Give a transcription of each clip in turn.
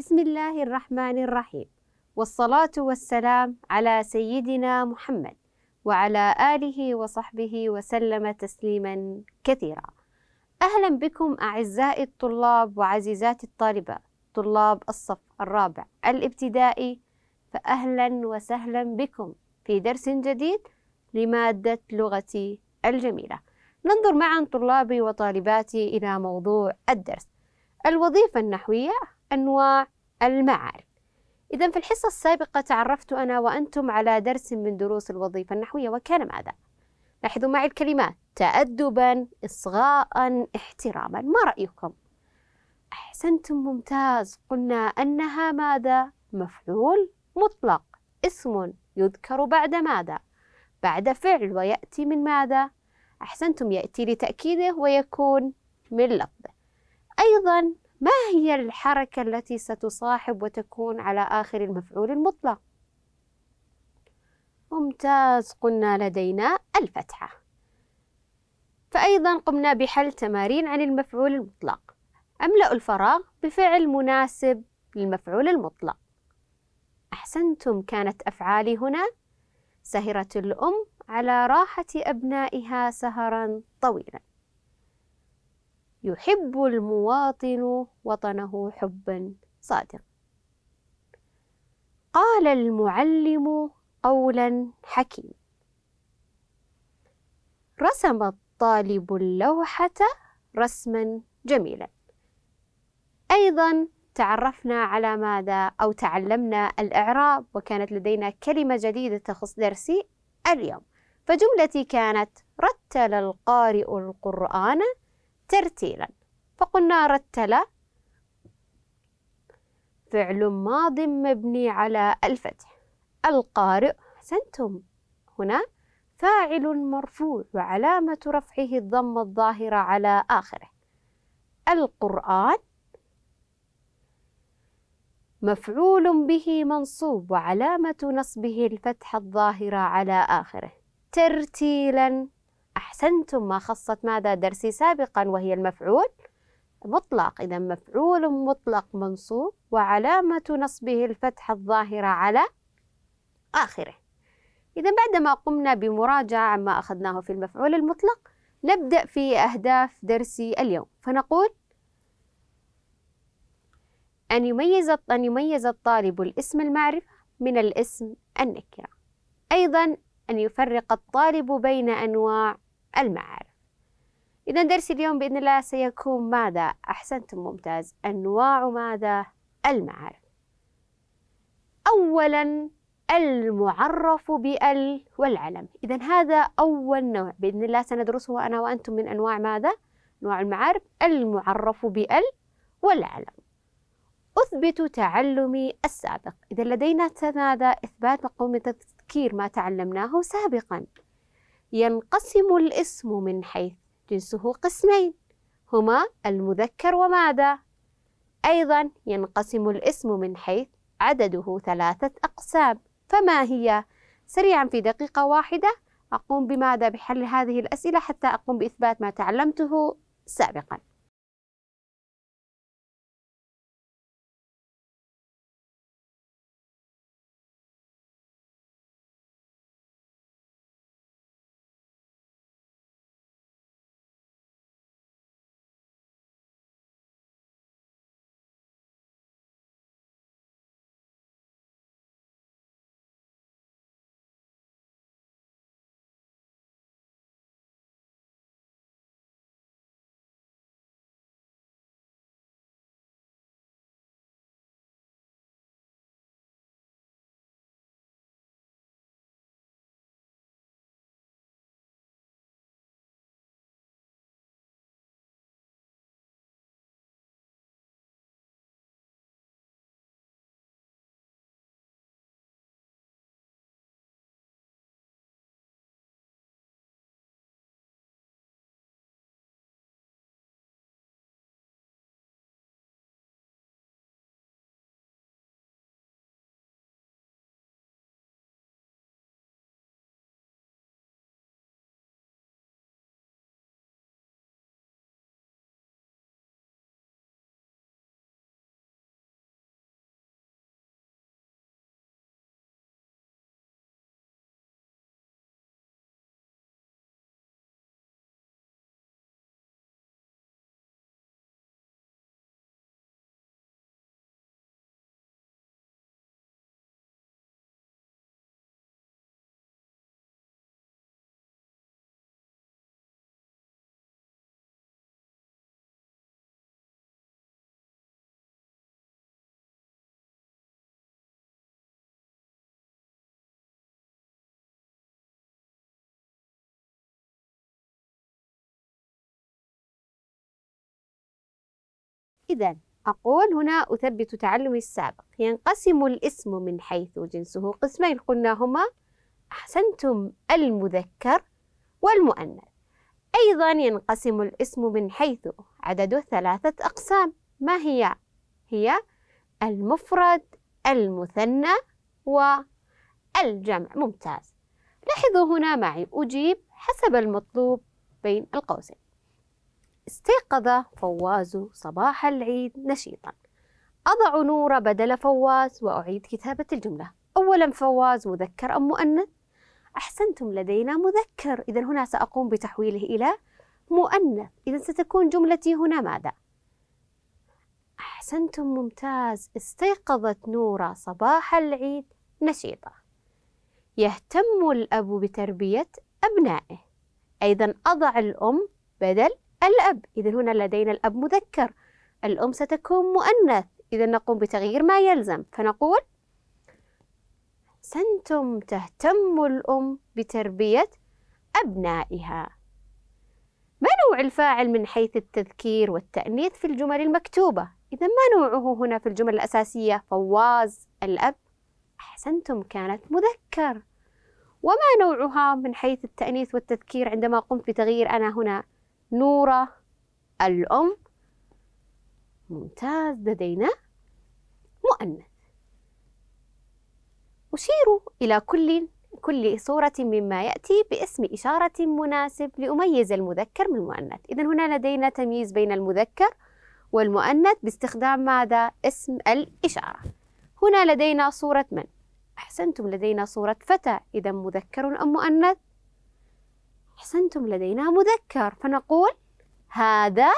بسم الله الرحمن الرحيم والصلاة والسلام على سيدنا محمد وعلى آله وصحبه وسلم تسليما كثيرا أهلا بكم أعزائي الطلاب وعزيزاتي الطالبات طلاب الصف الرابع الابتدائي فأهلا وسهلا بكم في درس جديد لمادة لغتي الجميلة ننظر معا طلابي وطالباتي إلى موضوع الدرس الوظيفة النحوية أنواع المعارف إذا في الحصة السابقة تعرفت أنا وأنتم على درس من دروس الوظيفة النحوية وكان ماذا؟ لاحظوا معي الكلمات تأدبا إصغاء احتراما ما رأيكم؟ أحسنتم ممتاز قلنا أنها ماذا؟ مفعول مطلق اسم يذكر بعد ماذا؟ بعد فعل ويأتي من ماذا؟ أحسنتم يأتي لتأكيده ويكون من لفظه أيضا ما هي الحركة التي ستصاحب وتكون على آخر المفعول المطلق؟ ممتاز قلنا لدينا الفتحة فأيضا قمنا بحل تمارين عن المفعول المطلق أملأ الفراغ بفعل مناسب للمفعول المطلق أحسنتم كانت أفعالي هنا سهرت الأم على راحة أبنائها سهرا طويلا يحب المواطن وطنه حبا صادقا قال المعلم قولا حكيما رسم الطالب اللوحة رسما جميلا أيضا تعرفنا على ماذا أو تعلمنا الإعراب وكانت لدينا كلمة جديدة تخص درسي اليوم فجملتي كانت رتل القارئ القرآن ترتيلا فقلنا رتل فعل ماض مبني على الفتح القارئ أحسنتم هنا فاعل مرفوع وعلامة رفعه الضم الظاهرة على آخره القرآن مفعول به منصوب وعلامة نصبه الفتح الظاهرة على آخره ترتيلاً أحسنتم ما خصت ماذا درسي سابقا وهي المفعول مطلق إذا مفعول مطلق منصوب وعلامة نصبه الفتحة الظاهرة على آخره إذا بعدما قمنا بمراجعة عما أخذناه في المفعول المطلق نبدأ في أهداف درسي اليوم فنقول أن يميز أن يميز الطالب الاسم المعرفة من الاسم النكرة أيضا أن يفرق الطالب بين أنواع المعارف إذا درس اليوم بإذن الله سيكون ماذا؟ أحسنتم ممتاز أنواع ماذا؟ المعارف أولا المعرف بال والعلم إذا هذا أول نوع بإذن الله سندرسه أنا وأنتم من أنواع ماذا؟ أنواع المعارف المعرف بال والعلم أثبت تعلمي السابق إذا لدينا ماذا؟ إثبات مقوم تفكير ما تعلمناه سابقا ينقسم الاسم من حيث جنسه قسمين هما المذكر وماذا أيضا ينقسم الاسم من حيث عدده ثلاثة أقسام فما هي؟ سريعا في دقيقة واحدة أقوم بماذا بحل هذه الأسئلة حتى أقوم بإثبات ما تعلمته سابقاً إذا أقول هنا أثبت تعلمي السابق ينقسم الاسم من حيث جنسه قسمين قلنا هما أحسنتم المذكر والمؤنث أيضا ينقسم الاسم من حيث عدده ثلاثة أقسام ما هي؟ هي المفرد المثنى والجمع ممتاز لاحظوا هنا معي أجيب حسب المطلوب بين القوسين استيقظ فواز صباح العيد نشيطا أضع نور بدل فواز وأعيد كتابة الجملة أولا فواز مذكر أم مؤنث؟ أحسنتم لدينا مذكر إذا هنا سأقوم بتحويله إلى مؤنث إذا ستكون جملتي هنا ماذا؟ أحسنتم ممتاز استيقظت نورة صباح العيد نشيطة يهتم الأب بتربية أبنائه أيضا أضع الأم بدل الأب إذا هنا لدينا الأب مذكر الأم ستكون مؤنث إذا نقوم بتغيير ما يلزم فنقول أحسنتم تهتم الأم بتربية أبنائها ما نوع الفاعل من حيث التذكير والتأنيث في الجمل المكتوبة؟ إذا ما نوعه هنا في الجمل الأساسية فواز الأب أحسنتم كانت مذكر وما نوعها من حيث التأنيث والتذكير عندما قمت بتغيير أنا هنا نورة الأم ممتاز لدينا مؤنث أشير إلى كل كل صورة مما يأتي باسم إشارة مناسب لأميز المذكر من المؤنث إذا هنا لدينا تمييز بين المذكر والمؤنث باستخدام ماذا؟ اسم الإشارة هنا لدينا صورة من؟ أحسنتم لدينا صورة فتى إذا مذكر أم مؤنث؟ أحسنتم لدينا مذكر فنقول هذا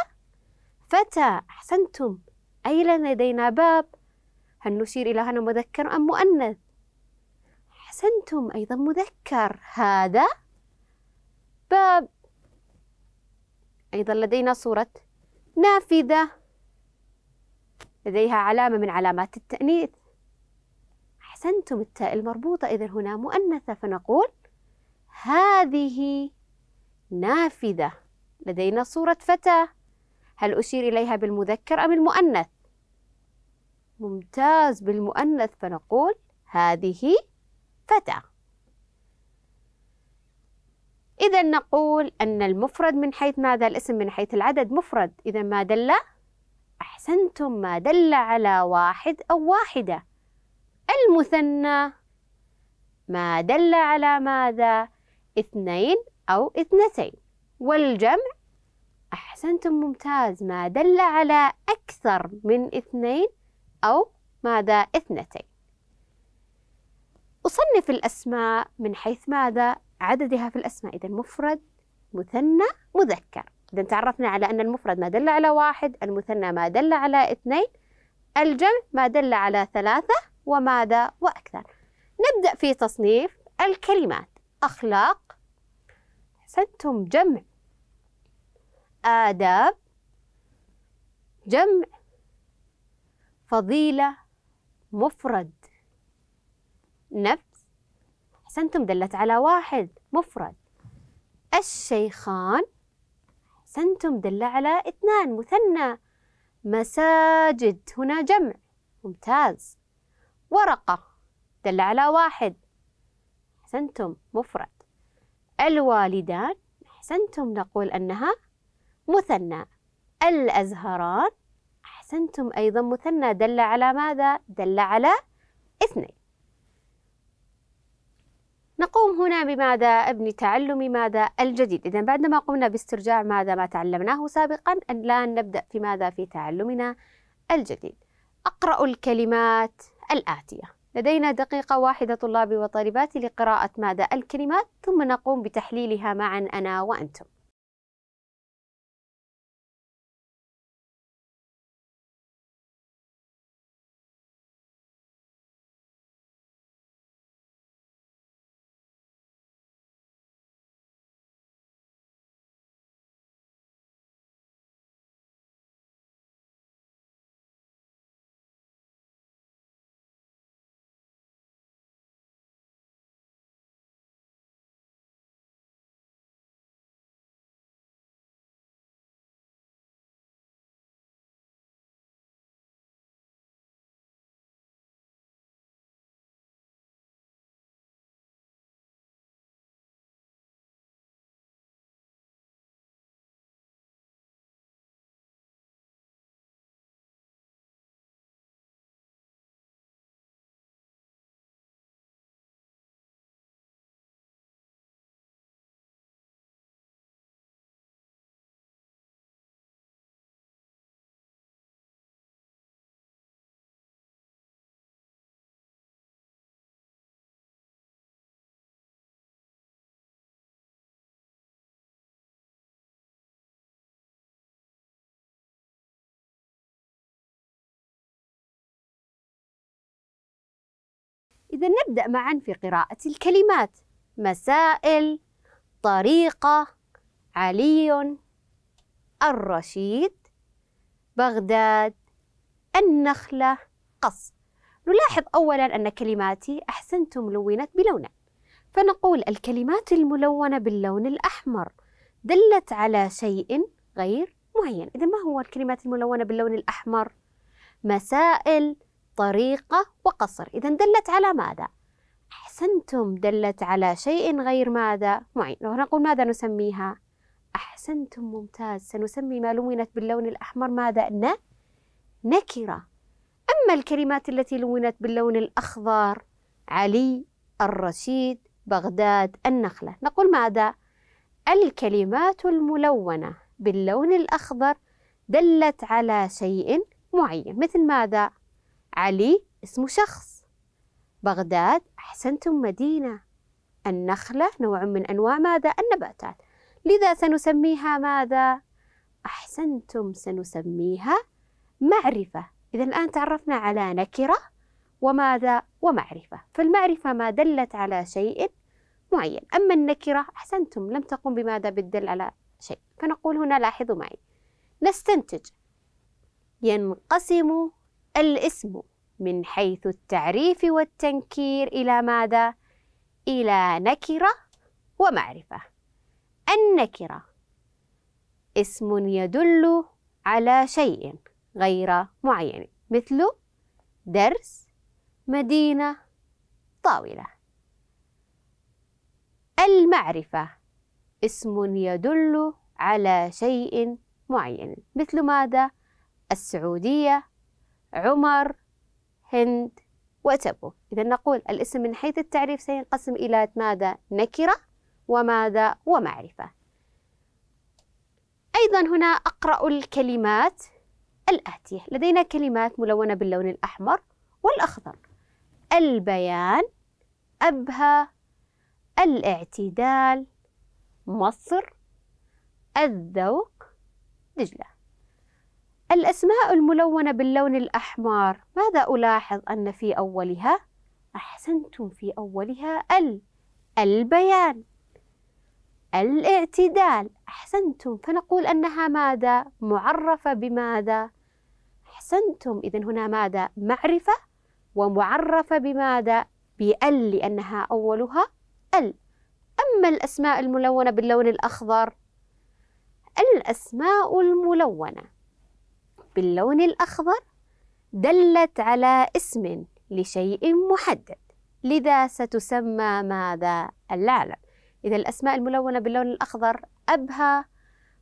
فتى أحسنتم أي لدينا باب هل نشير إلى هنا مذكر أم مؤنث أحسنتم أيضا مذكر هذا باب أيضا لدينا صورة نافذة لديها علامة من علامات التأنيث أحسنتم التاء المربوطة إذا هنا مؤنثة فنقول هذه نافذة لدينا صورة فتاة هل أشير إليها بالمذكر أم المؤنث؟ ممتاز بالمؤنث فنقول هذه فتاة إذا نقول أن المفرد من حيث ماذا الاسم من حيث العدد مفرد إذا ما دل أحسنتم ما دل على واحد أو واحدة المثنى ما دل على ماذا اثنين أو اثنتين والجمع أحسنتم ممتاز ما دل على أكثر من اثنين أو ماذا اثنتين أصنف الأسماء من حيث ماذا عددها في الأسماء إذا مفرد مثنى مذكر إذا تعرفنا على أن المفرد ما دل على واحد المثنى ما دل على اثنين الجمع ما دل على ثلاثة وماذا وأكثر نبدأ في تصنيف الكلمات أخلاق أحسنتم جمع آداب جمع فضيلة مفرد نفس أحسنتم دلت على واحد مفرد الشيخان أحسنتم دل على اثنان مثنى مساجد هنا جمع ممتاز ورقة دل على واحد أحسنتم مفرد الوالدان أحسنتم نقول أنها مثنى الأزهران أحسنتم أيضا مثنى دل على ماذا؟ دل على اثنين نقوم هنا بماذا؟ ابن تعلم ماذا؟ الجديد إذا بعدما قمنا باسترجاع ماذا ما تعلمناه سابقا الآن نبدأ في ماذا؟ في تعلمنا الجديد أقرأ الكلمات الآتية لدينا دقيقة واحدة طلابي وطالباتي لقراءة مادة الكلمات ثم نقوم بتحليلها معا أنا وأنتم إذا نبدأ معا في قراءة الكلمات مسائل طريقة علي الرشيد بغداد النخلة قص نلاحظ أولا أن كلماتي أحسنتم لونت بلونة فنقول الكلمات الملونة باللون الأحمر دلت على شيء غير معين إذا ما هو الكلمات الملونة باللون الأحمر؟ مسائل طريقة وقصر إذا دلت على ماذا؟ أحسنتم دلت على شيء غير ماذا؟ معين نقول ماذا نسميها؟ أحسنتم ممتاز سنسمي ما لونت باللون الأحمر ماذا؟ ن نكرة أما الكلمات التي لونت باللون الأخضر علي الرشيد بغداد النخلة نقول ماذا؟ الكلمات الملونة باللون الأخضر دلت على شيء معين مثل ماذا؟ علي اسم شخص بغداد أحسنتم مدينة النخلة نوع من أنواع ماذا؟ النباتات لذا سنسميها ماذا؟ أحسنتم سنسميها معرفة إذا الآن تعرفنا على نكرة وماذا؟ ومعرفة فالمعرفة ما دلت على شيء معين أما النكرة أحسنتم لم تقم بماذا بالدل على شيء فنقول هنا لاحظوا معي نستنتج ينقسم الاسم من حيث التعريف والتنكير إلى ماذا؟ إلى نكرة ومعرفة النكرة اسم يدل على شيء غير معين مثل درس مدينة طاولة المعرفة اسم يدل على شيء معين مثل ماذا؟ السعودية عمر هند وتبو إذا نقول الاسم من حيث التعريف سينقسم إلى ماذا نكرة وماذا ومعرفة أيضا هنا أقرأ الكلمات الآتية لدينا كلمات ملونة باللون الأحمر والأخضر البيان أبهى الاعتدال مصر الذوق دجلة الأسماء الملونة باللون الأحمر ماذا ألاحظ أن في أولها؟ أحسنتم في أولها ال البيان الاعتدال أحسنتم فنقول أنها ماذا؟ معرفة بماذا؟ أحسنتم إذا هنا ماذا؟ معرفة ومعرفة بماذا؟ بأل لأنها أولها ال أما الأسماء الملونة باللون الأخضر الأسماء الملونة باللون الأخضر دلت على اسم لشيء محدد لذا ستسمى ماذا العلم إذا الأسماء الملونة باللون الأخضر أبها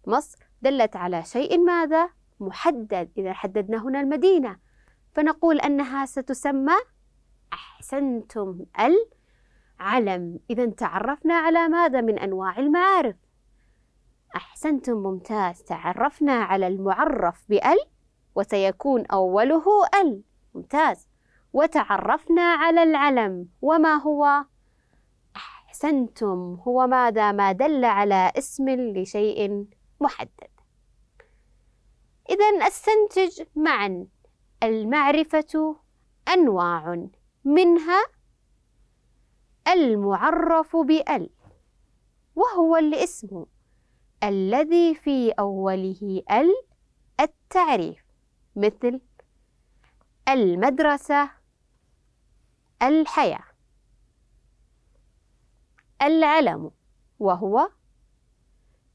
مصر دلت على شيء ماذا محدد إذا حددنا هنا المدينة فنقول أنها ستسمى أحسنتم العلم إذا تعرفنا على ماذا من أنواع المعارف أحسنتم ممتاز تعرفنا على المعرف بأل وسيكون أوله ال ممتاز وتعرفنا على العلم وما هو أحسنتم هو ماذا ما دل على اسم لشيء محدد إذا استنتج معا المعرفة أنواع منها المعرف بال وهو الاسم الذي في أوله ال التعريف مثل المدرسة الحياة العلم وهو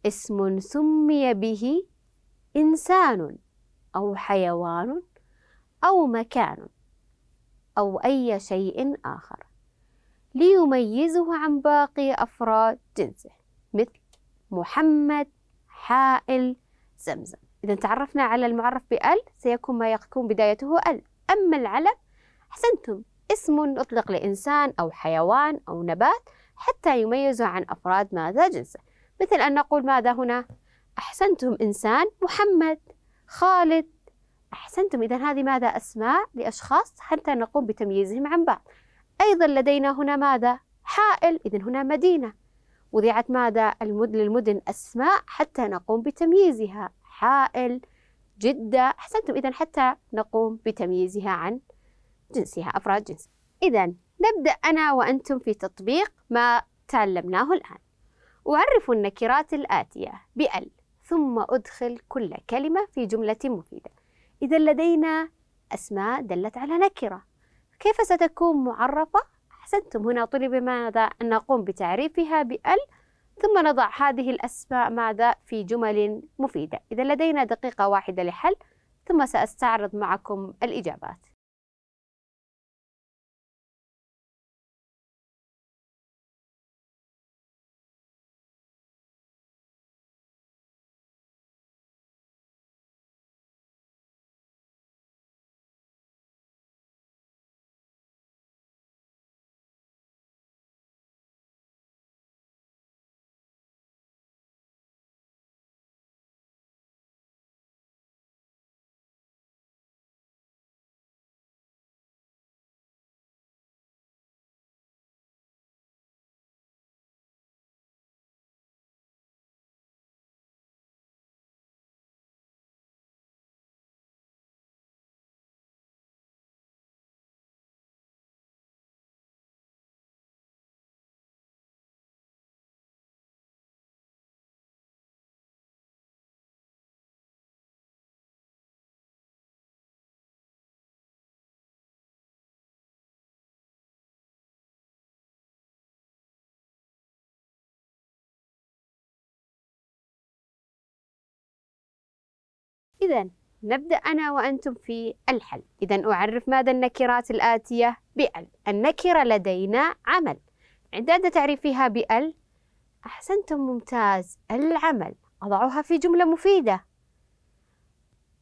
اسم سمي به إنسان أو حيوان أو مكان أو أي شيء آخر ليميزه عن باقي أفراد جنسه مثل محمد حائل زمزم إذا تعرفنا على المعرف بأل سيكون ما يكون بدايته أل أما العلم أحسنتم اسم أطلق لإنسان أو حيوان أو نبات حتى يميز عن أفراد ماذا جنسه مثل أن نقول ماذا هنا أحسنتم إنسان محمد خالد أحسنتم إذا هذه ماذا أسماء لأشخاص حتى نقوم بتمييزهم عن بعض أيضا لدينا هنا ماذا حائل إذا هنا مدينة وضعت ماذا للمدن أسماء حتى نقوم بتمييزها حائل جدة أحسنتم إذا حتى نقوم بتمييزها عن جنسها أفراد جنسها إذا نبدأ أنا وأنتم في تطبيق ما تعلمناه الآن أعرف النكرات الآتية بأل ثم أدخل كل كلمة في جملة مفيدة إذا لدينا أسماء دلت على نكرة كيف ستكون معرفة؟ أحسنتم هنا طلب ماذا أن نقوم بتعريفها بأل ثم نضع هذه الأسماء ماذا في جمل مفيدة إذا لدينا دقيقة واحدة لحل ثم سأستعرض معكم الإجابات إذا نبدأ أنا وأنتم في الحل إذا أعرف ماذا النكرات الآتية بأل النكرة لدينا عمل عند تعريفها بأل أحسنتم ممتاز العمل أضعها في جملة مفيدة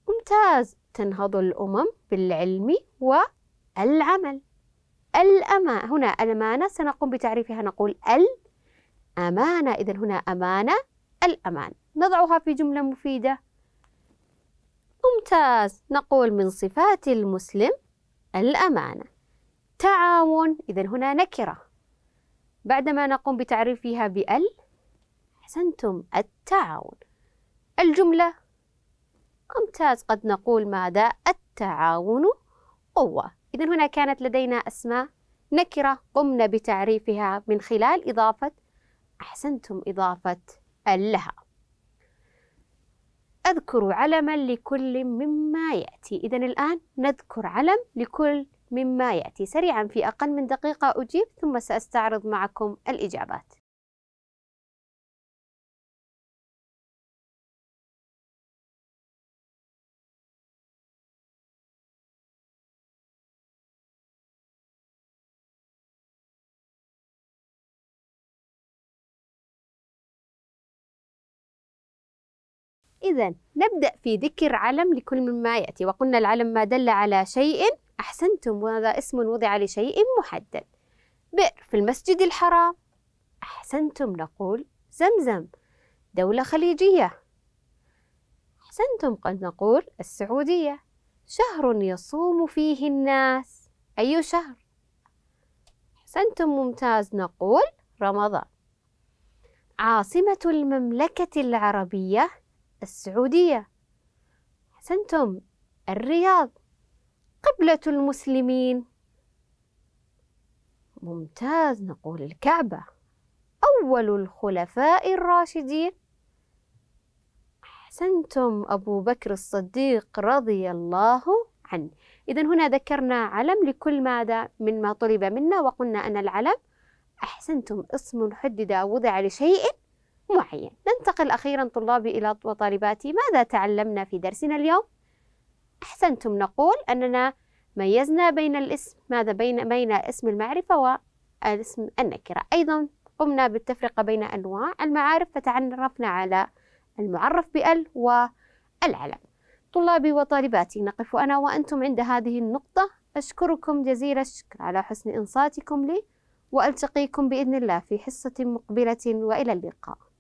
ممتاز تنهض الأمم بالعلم والعمل الأمانة هنا الأمانة سنقوم بتعريفها نقول الأمانة إذا هنا أمانة الأمان نضعها في جملة مفيدة ممتاز نقول من صفات المسلم الأمانة تعاون إذا هنا نكرة بعدما نقوم بتعريفها بأل أحسنتم التعاون الجملة ممتاز قد نقول ماذا التعاون قوة إذا هنا كانت لدينا أسماء نكرة قمنا بتعريفها من خلال إضافة أحسنتم إضافة لها أذكر علما لكل مما يأتي إذا الآن نذكر علم لكل مما يأتي سريعا في أقل من دقيقة أجيب ثم سأستعرض معكم الإجابات إذا نبدأ في ذكر علم لكل مما يأتي وقلنا العلم ما دل على شيء أحسنتم وهذا اسم وضع لشيء محدد بئر في المسجد الحرام أحسنتم نقول زمزم دولة خليجية أحسنتم قد نقول السعودية شهر يصوم فيه الناس أي شهر؟ أحسنتم ممتاز نقول رمضان عاصمة المملكة العربية السعودية أحسنتم الرياض قبلة المسلمين ممتاز نقول الكعبة أول الخلفاء الراشدين أحسنتم أبو بكر الصديق رضي الله عنه إذا هنا ذكرنا علم لكل ماذا مما طلب منا وقلنا أن العلم أحسنتم اسم حدد وضع لشيء معين ننتقل أخيرا طلابي إلى وطالباتي ماذا تعلمنا في درسنا اليوم؟ أحسنتم نقول أننا ميزنا بين الاسم ماذا بين بين اسم المعرفة واسم النكرة أيضا قمنا بالتفرقة بين أنواع المعارف فتعرفنا على المعرف بأل والعلم طلابي وطالباتي نقف أنا وأنتم عند هذه النقطة أشكركم جزيل الشكر على حسن إنصاتكم لي وألتقيكم بإذن الله في حصة مقبلة وإلى اللقاء